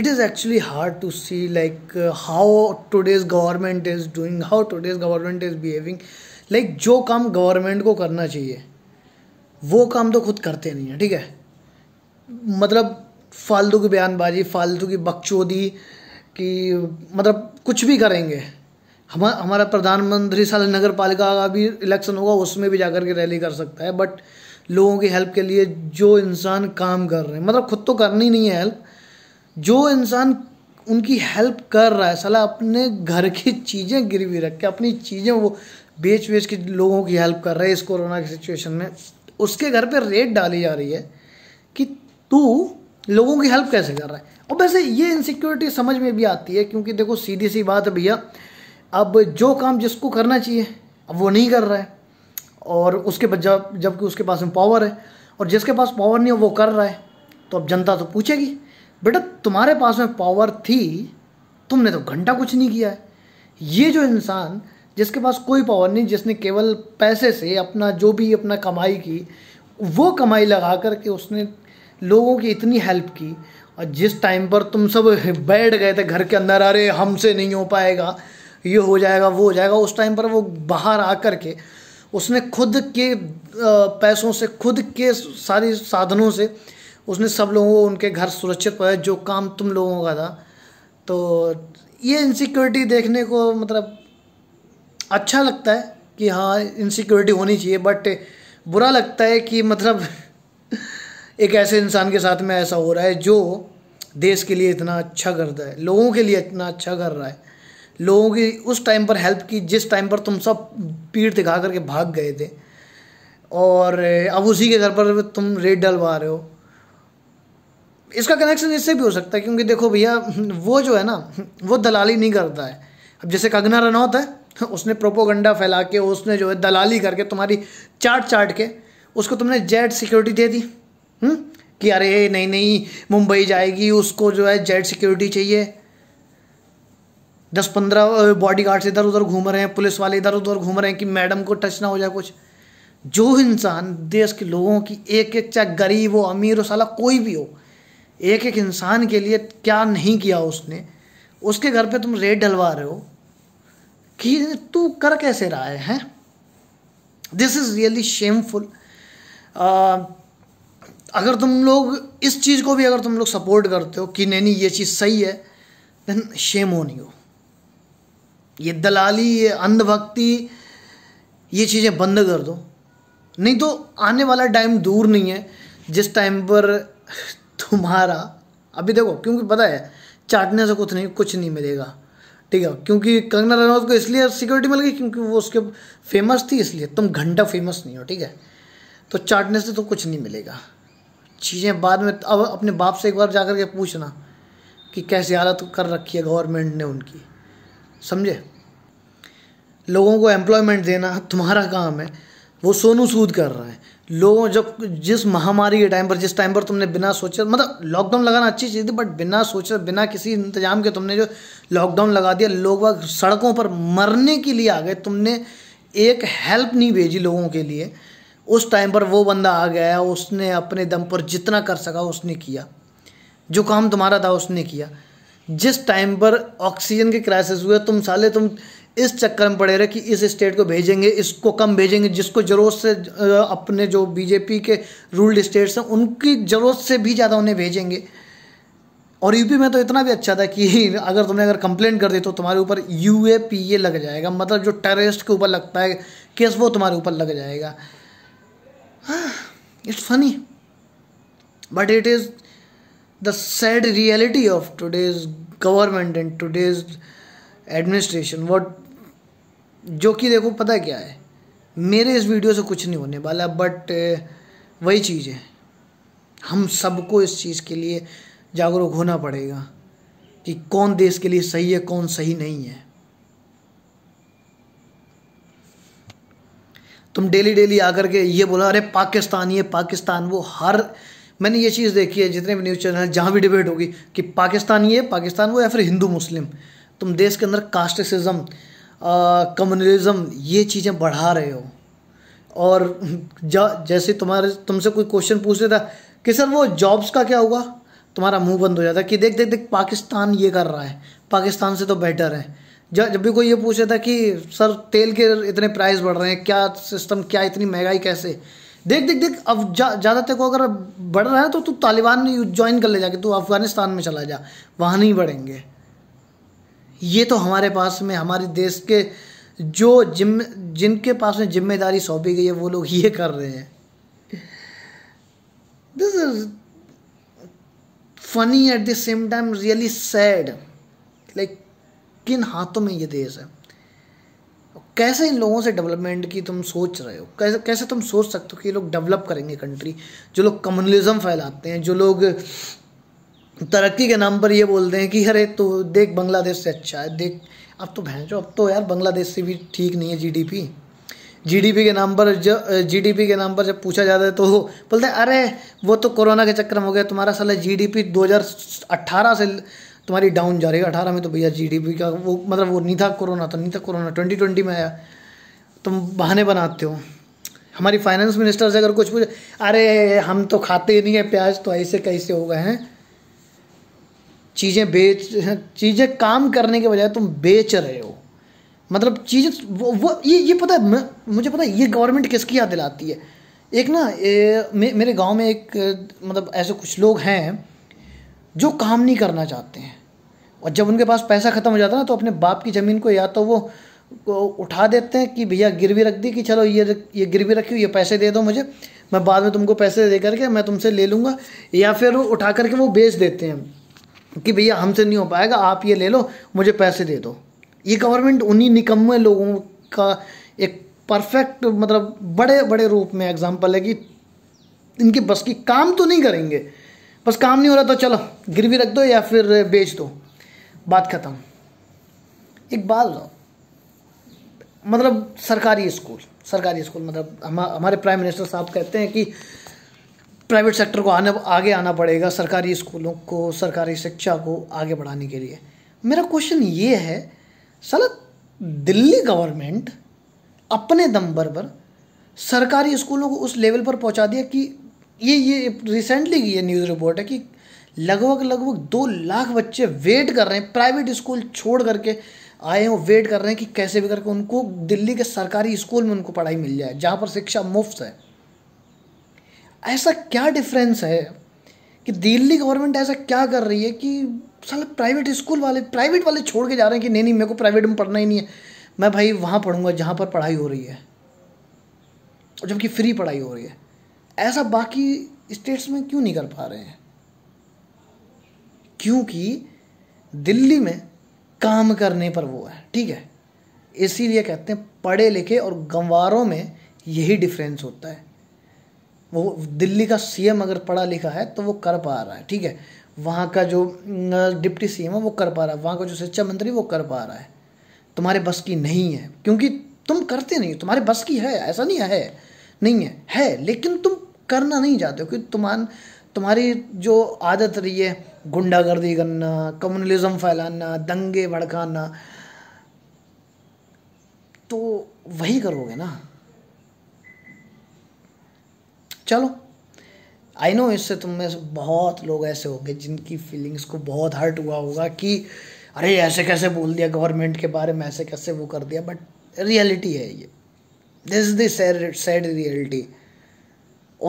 it is actually hard to see like uh, how today's government is doing how today's government is behaving like like, जो काम government को करना चाहिए वो काम तो खुद करते नहीं है ठीक है मतलब फालतू की बयानबाजी फालतू की बकचोदी कि मतलब कुछ भी करेंगे हम हमारा प्रधानमंत्री साल नगर पालिका का भी इलेक्शन होगा उसमें भी जाकर के रैली कर सकता है बट लोगों की हेल्प के लिए जो इंसान काम कर रहे हैं मतलब खुद तो करनी नहीं है हेल्प जो इंसान उनकी हेल्प कर रहा है साला अपने घर की चीज़ें गिरवी रख के अपनी चीज़ें वो बेच बेच के लोगों की हेल्प कर रहा है इस कोरोना की सिचुएशन में उसके घर पे रेट डाली जा रही है कि तू लोगों की हेल्प कैसे कर रहा है और वैसे ये इनसिक्योरिटी समझ में भी आती है क्योंकि देखो सीधी सी बात है भैया अब जो काम जिसको करना चाहिए अब वो नहीं कर रहा है और उसके बाद जब जबकि उसके पास में पावर है और जिसके पास पावर नहीं है वो कर रहा है तो अब जनता तो पूछेगी बेटा तुम्हारे पास में पावर थी तुमने तो घंटा कुछ नहीं किया है ये जो इंसान जिसके पास कोई पावर नहीं जिसने केवल पैसे से अपना जो भी अपना कमाई की वो कमाई लगा करके उसने लोगों की इतनी हेल्प की और जिस टाइम पर तुम सब बैठ गए थे घर के अंदर अरे हमसे नहीं हो पाएगा ये हो जाएगा वो हो जाएगा उस टाइम पर वो बाहर आ कर के उसने खुद के पैसों से खुद के सारे साधनों से उसने सब लोगों को उनके घर सुरक्षित पाया जो काम तुम लोगों का था तो ये इनसिक्योरिटी देखने को मतलब अच्छा लगता है कि हाँ इनसिक्योरिटी होनी चाहिए बट बुरा लगता है कि मतलब एक ऐसे इंसान के साथ में ऐसा हो रहा है जो देश के लिए इतना अच्छा करता है लोगों के लिए इतना अच्छा कर रहा है लोगों की उस टाइम पर हेल्प की जिस टाइम पर तुम सब पीठ दिखा करके भाग गए थे और अब उसी के घर पर तुम रेड डलवा रहे हो इसका कनेक्शन इससे भी हो सकता है क्योंकि देखो भैया वो जो है ना वो दलाली नहीं करता है अब जैसे कंगना रनौत है उसने प्रोपोगंडा फैला के उसने जो है दलाली करके तुम्हारी चाट चाट के उसको तुमने जेड सिक्योरिटी दे दी हुँ? हम्म? कि अरे नहीं नहीं मुंबई जाएगी उसको जो है जेड सिक्योरिटी चाहिए दस पंद्रह बॉडी गार्ड्स इधर उधर घूम रहे हैं पुलिस वाले इधर उधर घूम रहे हैं कि मैडम को टच ना हो जाए कुछ जो इंसान देश के लोगों की एक एक चाहे गरीब हो अमीर हो साला कोई भी हो एक एक इंसान के लिए क्या नहीं किया उसने उसके घर पे तुम रेड डलवा रहे हो कि तू कर कैसे रहा है हैं दिस इज़ रियली शेमफुल अगर तुम लोग इस चीज़ को भी अगर तुम लोग सपोर्ट करते हो कि नहीं नहीं ये चीज़ सही है देन शेम हो नहीं हो ये दलाली ये अंधभक्ति ये चीज़ें बंद कर दो नहीं तो आने वाला टाइम दूर नहीं है जिस टाइम पर तुम्हारा अभी देखो क्योंकि पता है चाटने से कुछ नहीं कुछ नहीं मिलेगा ठीक है क्योंकि कंगना रनौत को इसलिए सिक्योरिटी मिल गई क्योंकि वो उसके फेमस थी इसलिए तुम घंटा फेमस नहीं हो ठीक है तो चाटने से तो कुछ नहीं मिलेगा चीज़ें बाद में अब अपने बाप से एक बार जा कर के पूछना कि कैसे हालत कर रखी है गवर्नमेंट ने उनकी समझे लोगों को एम्प्लॉयमेंट देना तुम्हारा काम है वो सोनू सूद कर रहा है लोगों जब जिस महामारी के टाइम पर जिस टाइम पर तुमने बिना सोचे मतलब लॉकडाउन लगाना अच्छी चीज़ थी बट बिना सोचे बिना किसी इंतजाम के तुमने जो लॉकडाउन लगा दिया लोग सड़कों पर मरने के लिए आ गए तुमने एक हेल्प नहीं भेजी लोगों के लिए उस टाइम पर वो बंदा आ गया उसने अपने दम पर जितना कर सका उसने किया जो काम तुम्हारा था उसने किया जिस टाइम पर ऑक्सीजन के क्राइसिस हुए तुम साले तुम इस चक्कर में पड़े रहे कि इस स्टेट को भेजेंगे इसको कम भेजेंगे जिसको ज़रूरत से अपने जो बीजेपी के रूल्ड स्टेट्स हैं उनकी ज़रूरत से भी ज़्यादा उन्हें भेजेंगे और यूपी में तो इतना भी अच्छा था कि अगर तुमने अगर कंप्लेंट कर दी तो तुम्हारे ऊपर यू ए पी ए लग जाएगा मतलब जो टेररिस्ट के ऊपर लगता है केस वो तुम्हारे ऊपर लग जाएगा it's funny but it is the sad reality of today's government and today's administration what जो कि देखो पता क्या है मेरे इस वीडियो से कुछ नहीं होने वाला बट वही चीज़ है हम सबको इस चीज़ के लिए जागरूक होना पड़ेगा कि कौन देश के लिए सही है कौन सही नहीं है तुम डेली डेली आकर के ये बोला अरे पाकिस्तान ये पाकिस्तान वो हर मैंने ये चीज़ देखी है जितने भी न्यूज़ चैनल जहाँ भी डिबेट होगी कि पाकिस्तान ये पाकिस्तान वो या फिर हिंदू मुस्लिम तुम देश के अंदर कास्टिसिज्म कम्युनलिज्म ये चीज़ें बढ़ा रहे हो और जैसे तुम्हारे तुमसे कोई क्वेश्चन पूछ था कि सर वो जॉब्स का क्या हुआ तुम्हारा मुंह बंद हो जाता है कि देख देख देख पाकिस्तान ये कर रहा है पाकिस्तान से तो बेटर है जब भी कोई ये पूछ रहा था कि सर तेल के इतने प्राइस बढ़ रहे हैं क्या सिस्टम क्या इतनी महंगाई कैसे देख देख देख अब ज़्यादा तक को अगर बढ़ रहा है तो तू तालिबान ज्वाइन कर ले जाके तू अफगानिस्तान में चला जा वहाँ नहीं बढ़ेंगे ये तो हमारे पास में हमारे देश के जो जिम जिनके पास में जिम्मेदारी सौंपी गई है वो लोग ये कर रहे हैं this is funny at the same time really sad like किन हाथों में ये देश है कैसे इन लोगों से डेवलपमेंट की तुम सोच रहे हो कैसे कैसे तुम सोच सकते हो कि ये लोग डेवलप करेंगे कंट्री जो लोग कम्युनलिज्म फैलाते हैं जो लोग तरक्की के नाम पर ये बोलते हैं कि अरे तो देख बांग्लादेश से अच्छा है देख अब तो भैंसो अब तो यार बांग्लादेश से भी ठीक नहीं है जीडीपी जीडीपी के नाम पर जब जीडीपी के नाम पर जब पूछा जाता है तो बोलते हैं अरे वो तो कोरोना के चक्कर में हो गया तुम्हारा साला जीडीपी 2018 से तुम्हारी डाउन जा रही है अठारह में तो भैया जीडीपी का वो मतलब वो नहीं था कोरोना तो नहीं था कोरोना ट्वेंटी ट्वेंटी में आया तुम बहाने बनाते हो हमारी फाइनेंस मिनिस्टर से अगर कुछ पूछे अरे हम तो खाते ही नहीं है प्याज तो ऐसे कैसे हो गए हैं चीज़ें बेच चीज़ें काम करने के बजाय तुम बेच रहे हो मतलब चीज़ वो वो ये ये पता है मुझे पता है ये गवर्नमेंट किसकी याद दिलाती है एक ना ए, मे, मेरे गांव में एक मतलब ऐसे कुछ लोग हैं जो काम नहीं करना चाहते हैं और जब उनके पास पैसा ख़त्म हो जाता है ना तो अपने बाप की ज़मीन को या तो वो उठा देते हैं कि भैया गिरवी रख दी कि चलो ये ये गिरवी रखी ये पैसे दे दो मुझे मैं बाद में तुमको पैसे दे करके मैं तुमसे ले लूँगा या फिर उठा करके वो बेच देते हैं कि भैया हमसे नहीं हो पाएगा आप ये ले लो मुझे पैसे दे दो ये गवर्नमेंट उन्हीं निकम्मे लोगों का एक परफेक्ट मतलब बड़े बड़े रूप में एग्जाम्पल है कि इनके बस की काम तो नहीं करेंगे बस काम नहीं हो रहा तो चलो गिरवी रख दो या फिर बेच दो बात ख़त्म एक बात मतलब सरकारी स्कूल सरकारी स्कूल मतलब हम हमारे प्राइम मिनिस्टर साहब कहते हैं कि प्राइवेट सेक्टर को आने आगे आना पड़ेगा सरकारी स्कूलों को सरकारी शिक्षा को आगे बढ़ाने के लिए मेरा क्वेश्चन ये है साला दिल्ली गवर्नमेंट अपने दम पर सरकारी स्कूलों को उस लेवल पर पहुंचा दिया कि ये ये रिसेंटली की ये न्यूज़ रिपोर्ट है कि लगभग लगभग दो लाख बच्चे वेट कर रहे हैं प्राइवेट स्कूल छोड़ करके आए हों वेट कर रहे हैं कि कैसे भी करके उनको दिल्ली के सरकारी स्कूल में उनको पढ़ाई मिल जाए जहाँ पर शिक्षा मुफ्त है ऐसा क्या डिफरेंस है कि दिल्ली गवर्नमेंट ऐसा क्या कर रही है कि साला प्राइवेट स्कूल वाले प्राइवेट वाले छोड़ के जा रहे हैं कि नहीं नहीं मेरे को प्राइवेट में पढ़ना ही नहीं है मैं भाई वहाँ पढ़ूँगा जहाँ पर पढ़ाई हो रही है और जबकि फ्री पढ़ाई हो रही है ऐसा बाकी स्टेट्स में क्यों नहीं कर पा रहे हैं क्योंकि दिल्ली में काम करने पर वो है ठीक है इसीलिए कहते हैं पढ़े लिखे और गंवारों में यही डिफरेंस होता है वो दिल्ली का सीएम अगर पढ़ा लिखा है तो वो कर पा रहा है ठीक है वहाँ का जो डिप्टी सीएम है वो कर पा रहा है वहाँ का जो शिक्षा मंत्री वो कर पा रहा है तुम्हारे बस की नहीं है क्योंकि तुम करते नहीं तुम्हारे बस की है ऐसा नहीं है नहीं है है लेकिन तुम करना नहीं चाहते हो क्योंकि तुम्हार तुम्हारी जो आदत रही है गुंडागर्दी करना कम्युनलिज्म फैलाना दंगे भड़काना तो वही करोगे ना चलो आई नो इससे तुम में बहुत लोग ऐसे होंगे जिनकी फीलिंग्स को बहुत हर्ट हुआ होगा कि अरे ऐसे कैसे बोल दिया गवर्नमेंट के बारे में ऐसे कैसे वो कर दिया बट रियलिटी है ये this is that sad reality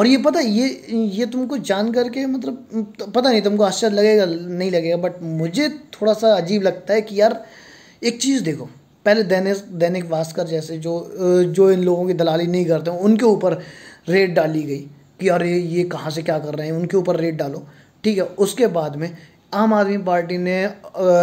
और ये पता ये ये तुमको जान करके मतलब पता नहीं तुमको आश्चर्य लगेगा नहीं लगेगा बट मुझे थोड़ा सा अजीब लगता है कि यार एक चीज़ देखो पहले दैनिक दैनिक भास्कर जैसे जो जो इन लोगों की दलाली नहीं करते उनके ऊपर रेड डाली गई कि अरे ये कहाँ से क्या कर रहे हैं उनके ऊपर रेड डालो ठीक है उसके बाद में आम आदमी पार्टी ने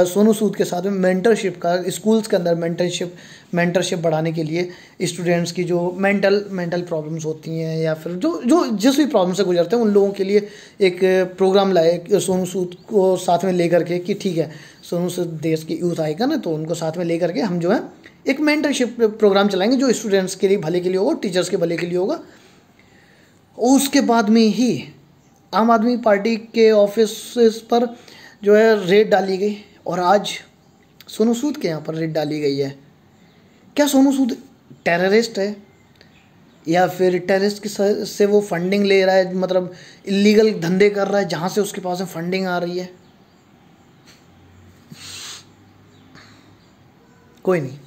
सोनू सूद के साथ में मेंटरशिप का स्कूल्स के अंदर मेंटरशिप मेंटरशिप बढ़ाने के लिए स्टूडेंट्स की जो मेंटल मेंटल प्रॉब्लम्स होती हैं या फिर जो जो जिस भी प्रॉब्लम से गुजरते हैं उन लोगों के लिए एक प्रोग्राम लाए सोनू सूद को साथ में लेकर के कि ठीक है सोनू सूद देश की यूथ आएगा ना तो उनको साथ में लेकर के हम जो है एक मेंटरशिप प्रोग्राम चलाएंगे जो स्टूडेंट्स के लिए भले के लिए होगा टीचर्स के भले के लिए होगा उसके बाद में ही आम आदमी पार्टी के ऑफिस पर जो है रेड डाली गई और आज सोनू सूद के यहाँ पर रेड डाली गई है क्या सोनू सूद टेररिस्ट है या फिर टेररिस्ट से वो फंडिंग ले रहा है मतलब इलीगल धंधे कर रहा है जहाँ से उसके पास में फंडिंग आ रही है कोई नहीं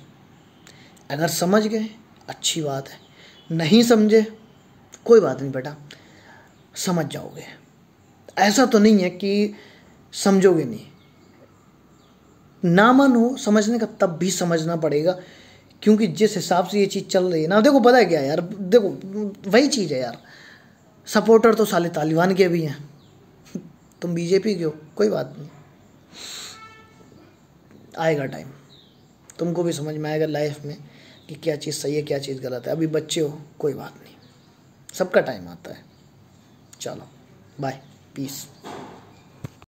अगर समझ गए अच्छी बात है नहीं समझे कोई बात नहीं बेटा समझ जाओगे ऐसा तो नहीं है कि समझोगे नहीं ना मन हो समझने का तब भी समझना पड़ेगा क्योंकि जिस हिसाब से ये चीज़ चल रही है ना देखो पता है क्या यार देखो वही चीज़ है यार सपोर्टर तो साले तालिबान के भी हैं तुम बीजेपी के हो कोई बात नहीं आएगा टाइम तुमको भी समझ में आएगा लाइफ में कि क्या चीज़ सही है क्या चीज़ गलत है अभी बच्चे हो कोई बात नहीं सबका टाइम आता है चलो बाय पीस